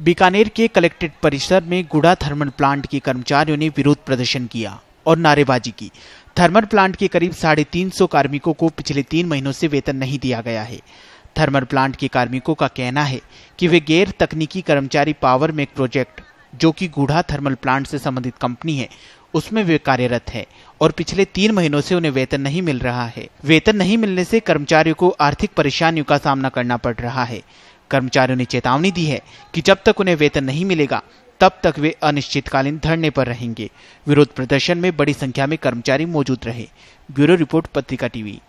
बीकानेर के कलेक्ट्रेट परिसर में गुड़ा थर्मल प्लांट के कर्मचारियों ने विरोध प्रदर्शन किया और नारेबाजी की थर्मल प्लांट के करीब साढ़े तीन सौ कार्मिकों को पिछले तीन महीनों से वेतन नहीं दिया गया है थर्मल प्लांट के कार्मिकों का कहना है कि वे गैर तकनीकी कर्मचारी पावर मेक प्रोजेक्ट जो कि गुढ़ा थर्मल प्लांट से संबंधित कंपनी है उसमें वे कार्यरत है और पिछले तीन महीनों से उन्हें वेतन नहीं मिल रहा है वेतन नहीं मिलने से कर्मचारियों को आर्थिक परेशानियों का सामना करना पड़ रहा है कर्मचारियों ने चेतावनी दी है कि जब तक उन्हें वेतन नहीं मिलेगा तब तक वे अनिश्चितकालीन धरने पर रहेंगे विरोध प्रदर्शन में बड़ी संख्या में कर्मचारी मौजूद रहे ब्यूरो रिपोर्ट पत्रिका टीवी